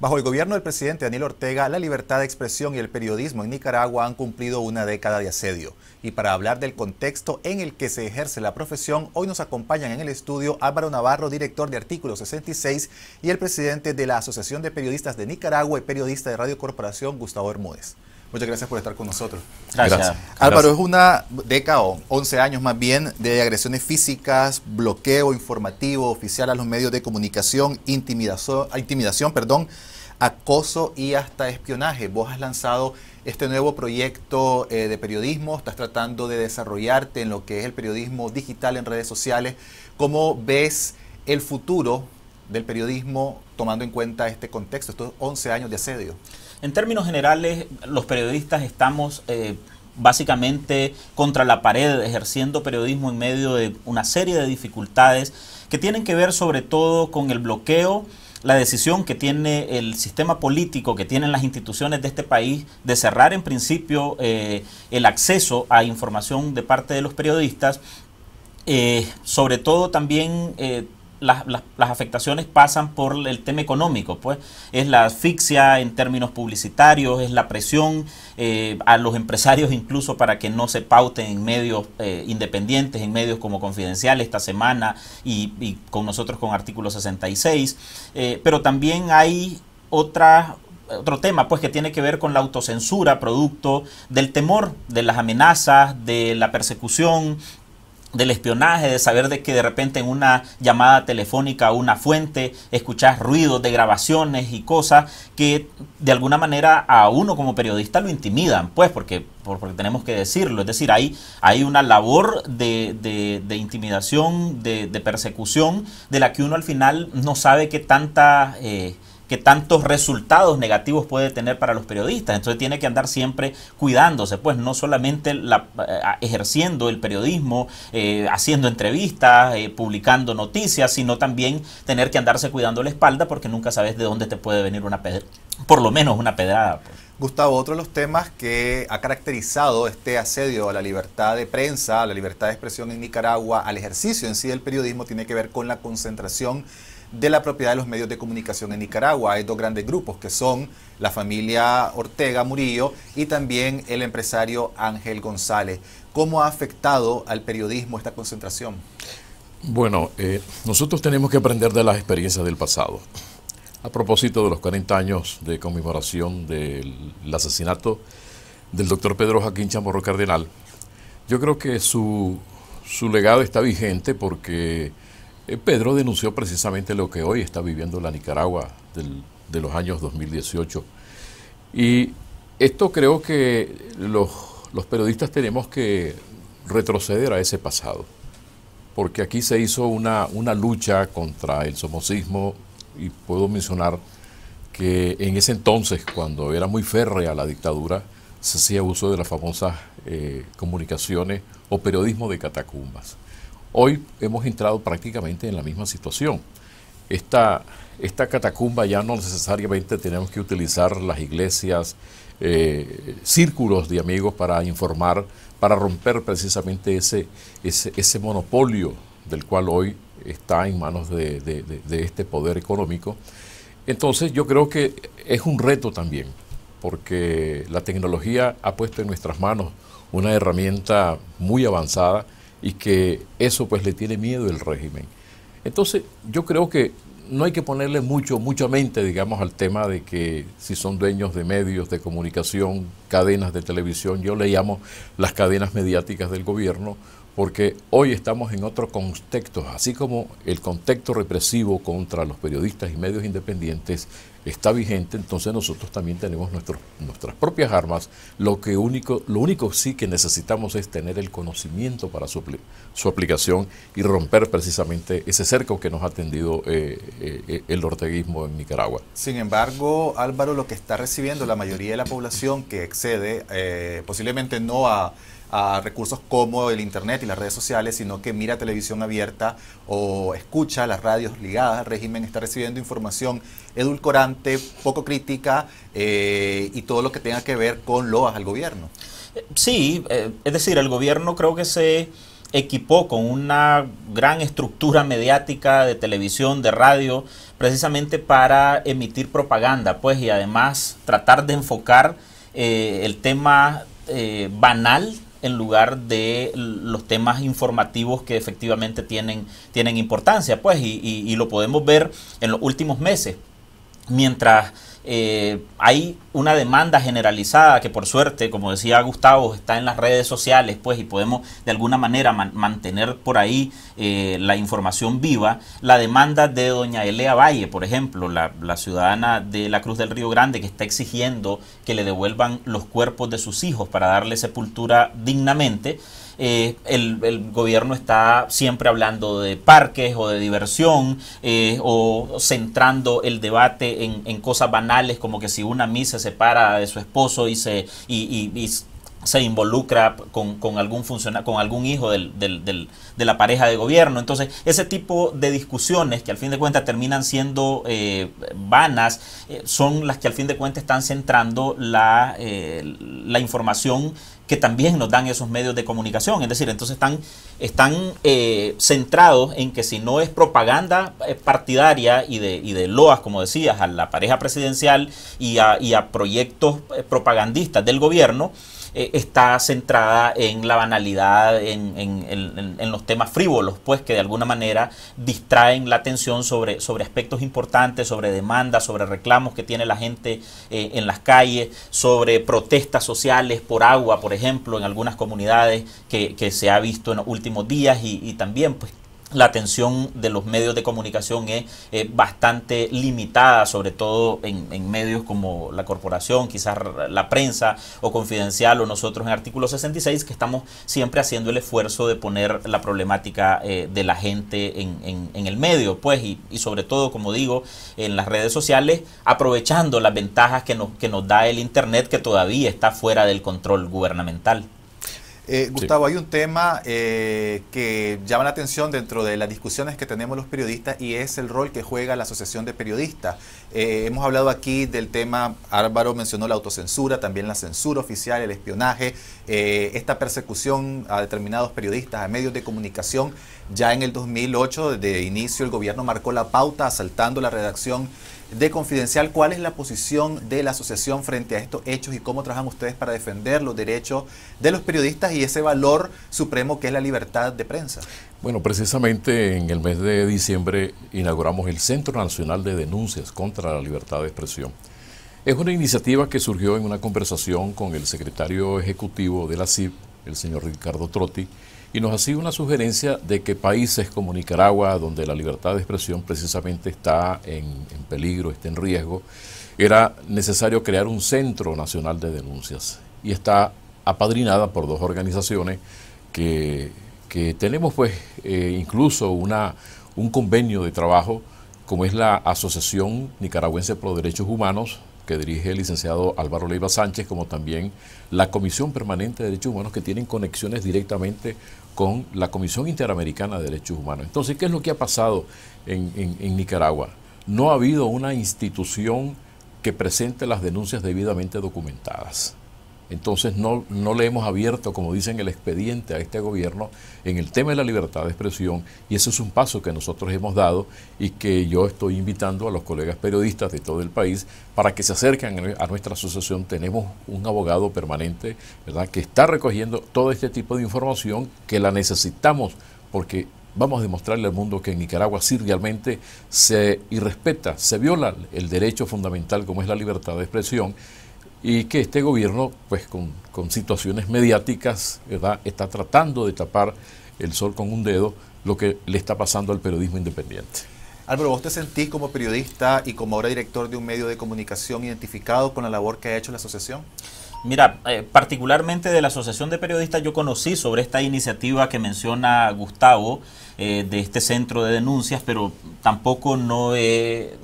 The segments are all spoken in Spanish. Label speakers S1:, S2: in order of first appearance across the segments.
S1: Bajo el gobierno del presidente Daniel Ortega, la libertad de expresión y el periodismo en Nicaragua han cumplido una década de asedio. Y para hablar del contexto en el que se ejerce la profesión, hoy nos acompañan en el estudio Álvaro Navarro, director de Artículo 66, y el presidente de la Asociación de Periodistas de Nicaragua y periodista de Radio Corporación, Gustavo Bermúdez. Muchas gracias por estar con nosotros. Gracias. Álvaro, es una década o 11 años más bien de agresiones físicas, bloqueo informativo oficial a los medios de comunicación, intimidación, intimidación perdón, acoso y hasta espionaje. Vos has lanzado este nuevo proyecto eh, de periodismo, estás tratando de desarrollarte en lo que es el periodismo digital en redes sociales. ¿Cómo ves el futuro del periodismo tomando en cuenta este contexto,
S2: estos 11 años de asedio? En términos generales, los periodistas estamos eh, básicamente contra la pared ejerciendo periodismo en medio de una serie de dificultades que tienen que ver sobre todo con el bloqueo la decisión que tiene el sistema político, que tienen las instituciones de este país, de cerrar en principio eh, el acceso a información de parte de los periodistas, eh, sobre todo también las, las, afectaciones pasan por el tema económico, pues es la asfixia en términos publicitarios, es la presión eh, a los empresarios incluso para que no se pauten en medios eh, independientes, en medios como Confidencial esta semana y, con nosotros con artículo 66, eh, pero también hay otra otro tema, pues que tiene que ver con la autocensura, producto del temor, de las amenazas, de la persecución, del espionaje, de saber de que de repente en una llamada telefónica a una fuente escuchas ruidos de grabaciones y cosas que de alguna manera a uno como periodista lo intimidan, pues porque, porque tenemos que decirlo, es decir, hay, hay una labor de, de, de intimidación, de, de, persecución, de la que uno al final no sabe qué tanta... Eh, que tantos resultados negativos puede tener para los periodistas. Entonces tiene que andar siempre cuidándose, pues no solamente la, eh, ejerciendo el periodismo, eh, haciendo entrevistas, eh, publicando noticias, sino también tener que andarse cuidando la espalda porque nunca sabes de dónde te puede venir una por lo menos una pedrada. Pues. Gustavo, otro de los temas que ha caracterizado
S1: este asedio a la libertad de prensa, a la libertad de expresión en Nicaragua, al ejercicio en sí del periodismo, tiene que ver con la concentración de la propiedad de los medios de comunicación en Nicaragua. Hay dos grandes grupos que son la familia Ortega Murillo y también el empresario Ángel González. ¿Cómo ha afectado al periodismo esta concentración?
S3: Bueno, eh, nosotros tenemos que aprender de las experiencias del pasado. A propósito de los 40 años de conmemoración del asesinato del doctor Pedro Jaquín Chamorro Cardenal, yo creo que su, su legado está vigente porque eh, Pedro denunció precisamente lo que hoy está viviendo la Nicaragua de los años 2018. Y esto creo que los, periodistas tenemos que retroceder a ese pasado, porque aquí se hizo una, lucha contra el somocismo y puedo mencionar que en ese entonces, cuando era muy férrea la dictadura, se hacía uso de las famosas eh, comunicaciones o periodismo de catacumbas. Hoy hemos entrado prácticamente en la misma situación. Esta, catacumba ya no necesariamente tenemos que utilizar las iglesias, eh, círculos de amigos para informar, para romper precisamente ese, monopolio del cual hoy está en manos de, este poder económico. Entonces yo creo que es un reto también, porque la tecnología ha puesto en nuestras manos una herramienta muy avanzada y que eso pues le tiene miedo el régimen. Entonces yo creo que no hay que ponerle mucho, mucha mente, digamos, al tema de que si son dueños de medios de comunicación, cadenas de televisión, yo le llamo las cadenas mediáticas del gobierno, porque hoy estamos en otro contexto, así como el contexto represivo contra los periodistas y medios independientes está vigente, entonces nosotros también tenemos nuestras propias armas, lo, único, lo único sí que necesitamos es tener el conocimiento para su, aplicación y romper precisamente ese cerco que nos ha tendido eh, eh, eh, el orteguismo en Nicaragua.
S1: Sin embargo, Álvaro, lo que está recibiendo la mayoría de la población que excede posiblemente no a a recursos como el Internet y las redes sociales, sino que mira televisión abierta o escucha las radios ligadas al régimen, está recibiendo información edulcorante,
S2: poco crítica eh, y todo lo que tenga que ver con loas al gobierno. Sí, eh, es decir, el gobierno creo que se equipó con una gran estructura mediática de televisión, de radio, precisamente para emitir propaganda, pues, y además tratar de enfocar eh, el tema banal en lugar de los temas informativos que efectivamente tienen, tienen importancia, pues, y, lo podemos ver en los últimos meses. Mientras eh, hay una demanda generalizada que por suerte, como decía Gustavo, está en las redes sociales, pues, y podemos de alguna manera mantener por ahí eh, la información viva. La demanda de doña Elea Valle, por ejemplo, la, ciudadana de la Cruz del Río Grande, que está exigiendo que le devuelvan los cuerpos de sus hijos para darle sepultura dignamente. Eh, el, el, gobierno está siempre hablando de parques o de diversión eh, o centrando el debate en, en, cosas banales como que si una misa se separa de su esposo y se se involucra con, algún con algún hijo de la pareja de gobierno. Entonces, ese tipo de discusiones que al fin de cuentas terminan siendo eh, vanas, eh, son las que al fin de cuentas están centrando eh, la, información que también nos dan esos medios de comunicación. Es decir, entonces están, están centrados en que si no es propaganda partidaria y de, de loas, como decías, a la pareja presidencial y a, y a proyectos propagandistas del gobierno, eh, está centrada en la banalidad, en, los temas frívolos, pues que de alguna manera distraen la atención sobre, sobre aspectos importantes, sobre demandas, sobre reclamos que tiene la gente eh, en las calles, sobre protestas sociales por agua, por ejemplo, en algunas comunidades que, se ha visto en los últimos días y, y también pues la atención de los medios de comunicación es bastante limitada, sobre todo en, medios como la corporación, quizás la prensa o confidencial o nosotros en artículo 66, que estamos siempre haciendo el esfuerzo de poner la problemática eh, de la gente en, el medio, pues, y, sobre todo, como digo, en las redes sociales, aprovechando las ventajas que nos da el Internet que todavía está fuera del control gubernamental. Eh, Gustavo,
S1: hay un tema eh, que llama la atención dentro de las discusiones que tenemos los periodistas y es el rol que juega la Asociación de Periodistas. Eh, hemos hablado aquí del tema, Álvaro mencionó la autocensura, también la censura oficial, el espionaje, esta persecución a determinados periodistas, a medios de comunicación. Ya en el 2008, desde inicio, el gobierno marcó la pauta asaltando la redacción de Confidencial, ¿cuál es la posición de la asociación frente a estos hechos y cómo trabajan ustedes para defender los derechos de los periodistas y
S3: ese valor supremo que es la libertad de prensa? Bueno, precisamente en el mes de diciembre inauguramos el Centro Nacional de Denuncias contra la Libertad de Expresión. Es una iniciativa que surgió en una conversación con el secretario ejecutivo de la CIP, el señor Ricardo Trotti, y nos hacía una sugerencia de que países como Nicaragua, donde la libertad de expresión precisamente está en, peligro, está en riesgo, era necesario crear un centro nacional de denuncias y está apadrinada por dos organizaciones que, tenemos pues eh, incluso una, un convenio de trabajo como es la Asociación Nicaragüense por Derechos Humanos, que dirige el licenciado Álvaro Leiva Sánchez, como también la Comisión Permanente de Derechos Humanos, que tienen conexiones directamente con la Comisión Interamericana de Derechos Humanos. Entonces, ¿qué es lo que ha pasado en, en Nicaragua? No ha habido una institución que presente las denuncias debidamente documentadas. Entonces no, le hemos abierto, como dicen, el expediente a este gobierno en el tema de la libertad de expresión y eso es un paso que nosotros hemos dado y que yo estoy invitando a los colegas periodistas de todo el país para que se acerquen a nuestra asociación. Tenemos un abogado permanente, ¿verdad?, que está recogiendo todo este tipo de información que la necesitamos porque vamos a demostrarle al mundo que en Nicaragua sí realmente se irrespeta, se viola el derecho fundamental como es la libertad de expresión y que este gobierno, pues con, situaciones mediáticas, ¿verdad? está tratando de tapar el sol con un dedo lo que le está pasando al periodismo independiente.
S1: Álvaro, ¿vos te sentís como periodista y como ahora director de un medio de
S3: comunicación
S2: identificado con la labor que ha hecho la asociación? Mira, eh, particularmente de la Asociación de Periodistas yo conocí sobre esta iniciativa que menciona Gustavo. Eh, de este centro de denuncias, pero tampoco no, eh,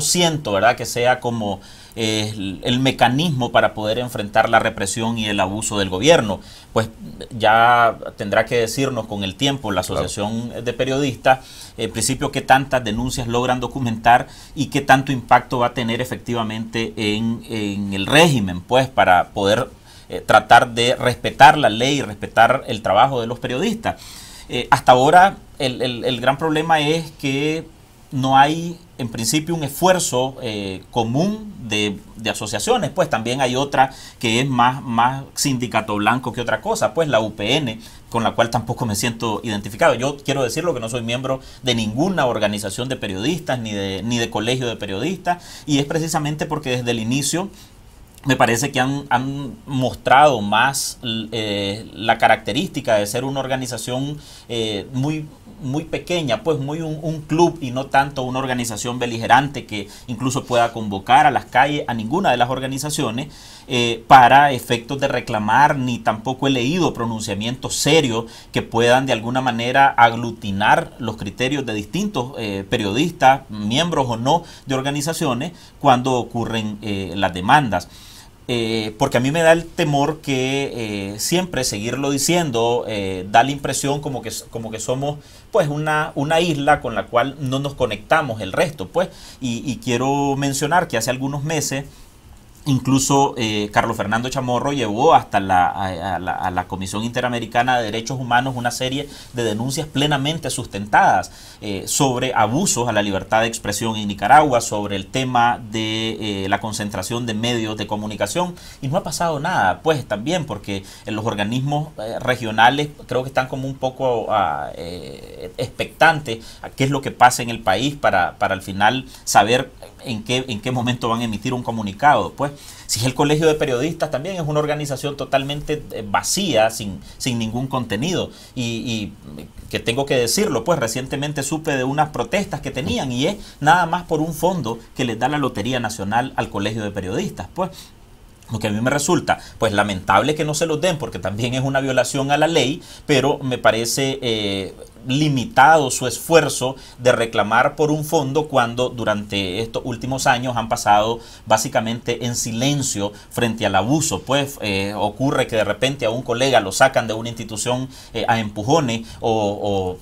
S2: siento ¿verdad? que sea como eh, el, mecanismo para poder enfrentar la represión y el abuso del gobierno. Pues ya tendrá que decirnos con el tiempo la Asociación de Periodistas, en principio, qué tantas denuncias logran documentar y qué tanto impacto va a tener efectivamente en, el régimen, pues, para poder tratar de respetar la ley y respetar el trabajo de los periodistas. Eh, hasta ahora el, el, gran problema es que no hay en principio un esfuerzo eh, común de, asociaciones, pues también hay otra que es más, más sindicato blanco que otra cosa, pues la UPN, con la cual tampoco me siento identificado. Yo quiero decirlo que no soy miembro de ninguna organización de periodistas ni de, ni de colegio de periodistas, y es precisamente porque desde el inicio me parece que han, mostrado más eh, la característica de ser una organización eh, muy muy pequeña, pues muy un, club y no tanto una organización beligerante que incluso pueda convocar a las calles, a ninguna de las organizaciones, eh, para efectos de reclamar, ni tampoco he leído pronunciamientos serios que puedan de alguna manera aglutinar los criterios de distintos periodistas, miembros o no de organizaciones, cuando ocurren las demandas. Eh, porque a mí me da el temor que eh, siempre seguirlo diciendo eh, da la impresión como que, como que somos pues una, una isla con la cual no nos conectamos el resto. Pues. y quiero mencionar que hace algunos meses Incluso eh, Carlos Fernando Chamorro llevó hasta la, la, Comisión Interamericana de Derechos Humanos una serie de denuncias plenamente sustentadas eh, sobre abusos a la libertad de expresión en Nicaragua, sobre el tema de eh, la concentración de medios de comunicación. Y no ha pasado nada, pues también, porque en los organismos regionales creo que están como un poco ah, expectantes a qué es lo que pasa en el país para, al final saber en qué, en qué momento van a emitir un comunicado. Pues pues, si es el Colegio de Periodistas también es una organización totalmente eh, vacía, sin, sin ningún contenido. Y, que tengo que decirlo, pues recientemente supe de unas protestas que tenían y es nada más por un fondo que les da la Lotería Nacional al Colegio de Periodistas. Pues lo que a mí me resulta, pues lamentable que no se los den, porque también es una violación a la ley, pero me parece eh, limitado su esfuerzo de reclamar por un fondo cuando durante estos últimos años han pasado básicamente en silencio frente al abuso. Pues eh, ocurre que de repente a un colega lo sacan de una institución eh, a empujones o,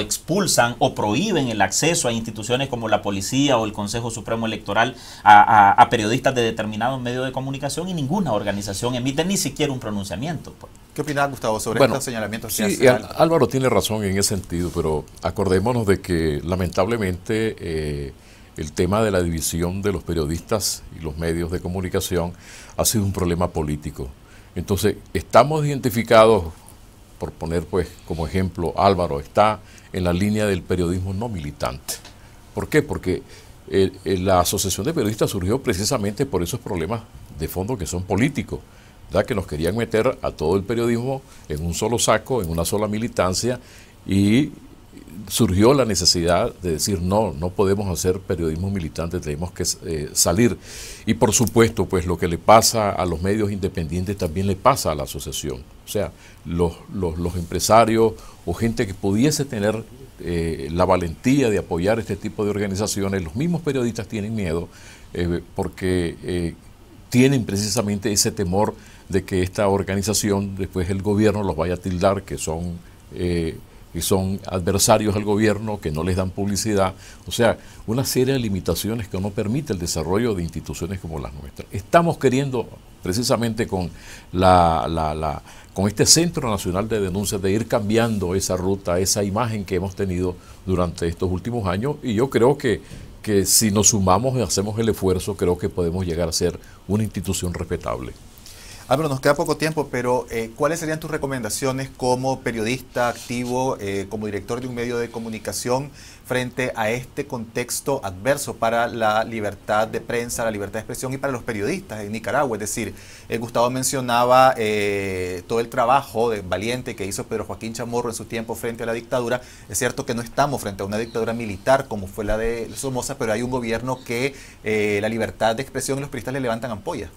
S2: expulsan o prohíben el acceso a instituciones como la policía o el Consejo Supremo Electoral a, periodistas de determinados medios de comunicación y ninguna organización emite ni siquiera un pronunciamiento. Pues. ¿Qué opinas, Gustavo, sobre estos señalamientos? sí,
S3: Álvaro? tiene razón en ese sentido, pero acordémonos de que lamentablemente eh, el tema de la división de los periodistas y los medios de comunicación ha sido un problema político. Entonces, estamos identificados, por poner pues como ejemplo, Álvaro está en la línea del periodismo no militante. ¿Por qué? Porque eh, eh, la Asociación de Periodistas surgió precisamente por esos problemas de fondo que son políticos que nos querían meter a todo el periodismo en un solo saco, en una sola militancia, y surgió la necesidad de decir no, no podemos hacer periodismo militante, tenemos que eh, salir. Y por supuesto, pues lo que le pasa a los medios independientes también le pasa a la asociación. O sea, los, empresarios o gente que pudiese tener eh, la valentía de apoyar este tipo de organizaciones, los mismos periodistas tienen miedo eh, porque tienen precisamente ese temor de que esta organización, después el gobierno los vaya a tildar, que son, eh, que son adversarios al gobierno, que no les dan publicidad. O sea, una serie de limitaciones que no permite el desarrollo de instituciones como las nuestras. Estamos queriendo, precisamente con, la, la, con este Centro Nacional de Denuncias, de ir cambiando esa ruta, esa imagen que hemos tenido durante estos últimos años. Y yo creo que que si nos sumamos y hacemos el esfuerzo, creo que podemos llegar a ser una institución respetable.
S1: Álvaro, nos queda poco tiempo, pero eh, ¿cuáles serían tus recomendaciones como periodista activo, eh, como director de un medio de comunicación frente a este contexto adverso para la libertad de prensa, la libertad de expresión y para los periodistas en Nicaragua? Es decir, el eh, Gustavo mencionaba todo el trabajo valiente que hizo Pedro Joaquín Chamorro en su tiempo frente a la dictadura. Es cierto que no estamos frente a una dictadura militar como fue la de Somoza, pero hay un gobierno que la libertad de expresión
S2: y los periodistas le levantan ampollas.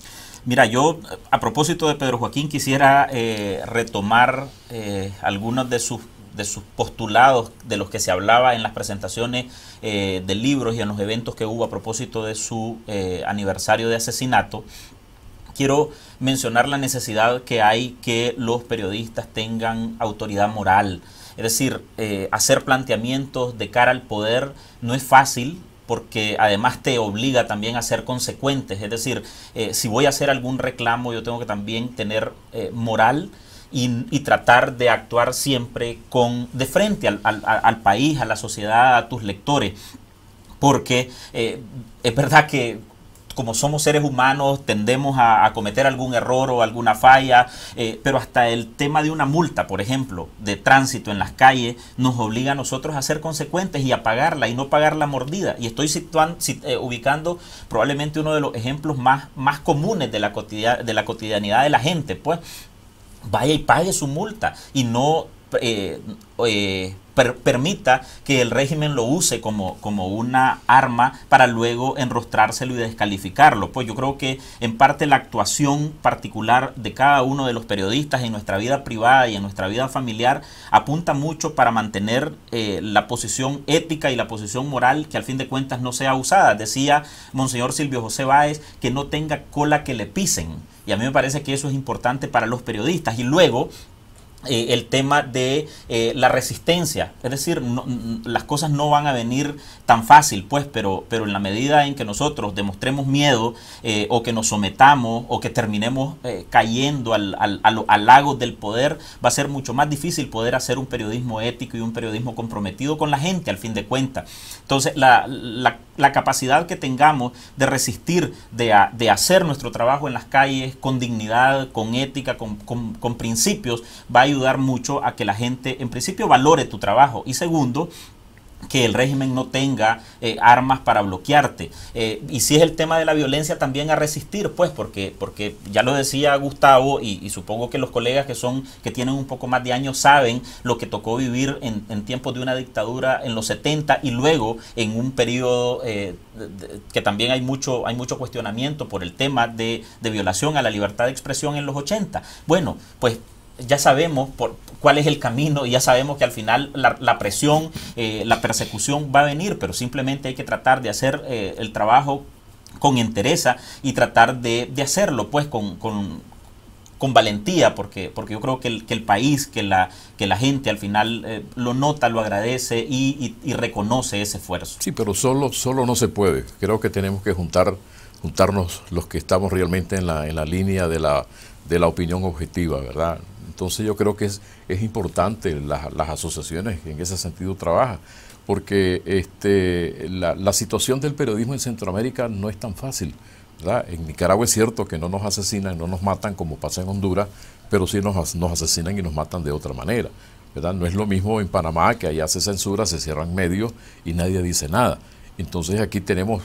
S2: Mira, yo a propósito de Pedro Joaquín quisiera eh, retomar eh, algunos de sus de sus postulados de los que se hablaba en las presentaciones eh, de libros y en los eventos que hubo a propósito de su aniversario de asesinato, quiero mencionar la necesidad que hay que los periodistas tengan autoridad moral. Es decir, hacer planteamientos de cara al poder no es fácil, porque además te obliga también a ser consecuentes. Es decir, eh, si voy a hacer algún reclamo, yo tengo que también tener eh, moral y, tratar de actuar siempre con, de frente al, país, a la sociedad, a tus lectores. Porque eh, es verdad que como somos seres humanos tendemos a, cometer algún error o alguna falla, eh, pero hasta el tema de una multa, por ejemplo, de tránsito en las calles, nos obliga a nosotros a ser consecuentes y a pagarla y no pagar la mordida. Y estoy situando eh, ubicando probablemente uno de los ejemplos más, más comunes de la, de la cotidianidad de la gente, pues vaya y pague su multa y no... Eh, permita que el régimen lo use como, como una arma para luego enrostrárselo y descalificarlo. Pues yo creo que en parte la actuación particular de cada uno de los periodistas en nuestra vida privada y en nuestra vida familiar apunta mucho para mantener eh, la posición ética y la posición moral que al fin de cuentas no sea usada. Decía Monseñor Silvio José Báez que no tenga cola que le pisen. Y a mí me parece que eso es importante para los periodistas. Y luego eh, el tema de eh, la resistencia. Es decir, las cosas no van a venir tan fácil, pues, pero, pero en la medida en que nosotros demostremos miedo eh, o que nos sometamos o que terminemos cayendo al, al, lago del poder, va a ser mucho más difícil poder hacer un periodismo ético y un periodismo comprometido con la gente, al fin de cuentas. Entonces, la la capacidad que tengamos de resistir, de, de, hacer nuestro trabajo en las calles con dignidad, con ética, con, principios, va a ayudar mucho a que la gente en principio valore tu trabajo y segundo, que el régimen no tenga eh, armas para bloquearte. Eh, y si es el tema de la violencia también a resistir, pues, porque, porque ya lo decía Gustavo, y, supongo que los colegas que son, que tienen un poco más de años saben lo que tocó vivir en, en tiempos de una dictadura en los 70 y luego en un periodo eh, que también hay mucho, hay mucho cuestionamiento por el tema de, de violación a la libertad de expresión en los 80. Bueno, pues ya sabemos por cuál es el camino, y ya sabemos que al final la, presión, eh, la persecución va a venir, pero simplemente hay que tratar de hacer eh, el trabajo con entereza y tratar de, hacerlo pues con, con, valentía, porque, porque yo creo que el, que el país, que la, que la gente al final eh, lo nota, lo agradece y, y,
S3: reconoce ese esfuerzo. Sí, pero solo, solo no se puede. Creo que tenemos que juntar, juntarnos los que estamos realmente en la, en la línea de la, de la opinión objetiva, ¿verdad? Entonces yo creo que es, es importante las asociaciones que en ese sentido trabajan, porque este, la, situación del periodismo en Centroamérica no es tan fácil. En Nicaragua es cierto que no nos asesinan, no nos matan como pasa en Honduras, pero sí nos, nos asesinan y nos matan de otra manera. ¿verdad? No es lo mismo en Panamá, que allá hace censura, se cierran medios y nadie dice nada. Entonces aquí tenemos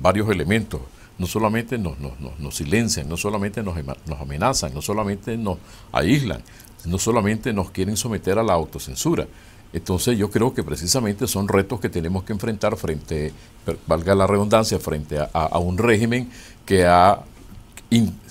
S3: varios elementos no solamente nos, nos, nos, silencian, no solamente nos, nos amenazan, no solamente nos aíslan, no solamente nos quieren someter a la autocensura. Entonces yo creo que precisamente son retos que tenemos que enfrentar frente, valga la redundancia, frente a, un régimen que ha,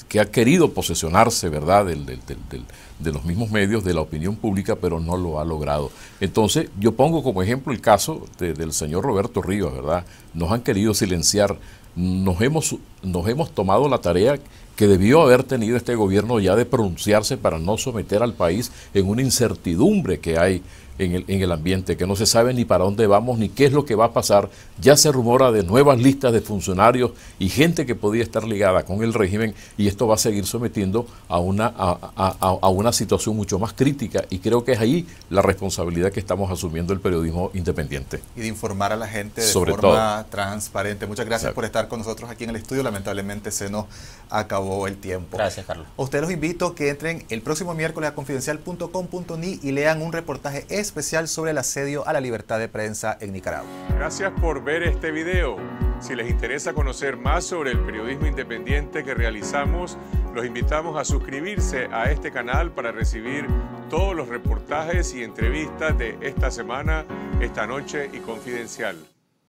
S3: que ha querido posesionarse, ¿verdad?, del, del, del, de los mismos medios, de la opinión pública, pero no lo ha logrado. Entonces yo pongo como ejemplo el caso del señor Roberto ríos ¿verdad? Nos han querido silenciar nos hemos, nos hemos tomado la tarea que debió haber tenido este gobierno ya de pronunciarse para no someter al país en una incertidumbre que hay en el, en el ambiente, que no se sabe ni para dónde vamos ni qué es lo que va a pasar. Ya se rumora de nuevas listas de funcionarios y gente que podía estar ligada con el régimen y esto va a seguir sometiendo a una, a, una situación mucho más crítica y creo que es ahí la responsabilidad que estamos asumiendo el periodismo independiente.
S1: Y de informar a la gente de forma transparente. Muchas gracias por estar con nosotros aquí en el estudio. Lamentablemente se nos acabó el tiempo. Gracias, Carlos. Usted los invito a que entren el próximo miércoles a confidencial.com.ni y lean un reportaje especial sobre el asedio a la libertad de prensa en Nicaragua.
S3: Gracias por ver este video. Si les interesa conocer más sobre el periodismo independiente que realizamos, los invitamos a suscribirse a este canal para recibir todos los reportajes y entrevistas de esta semana, esta noche y confidencial.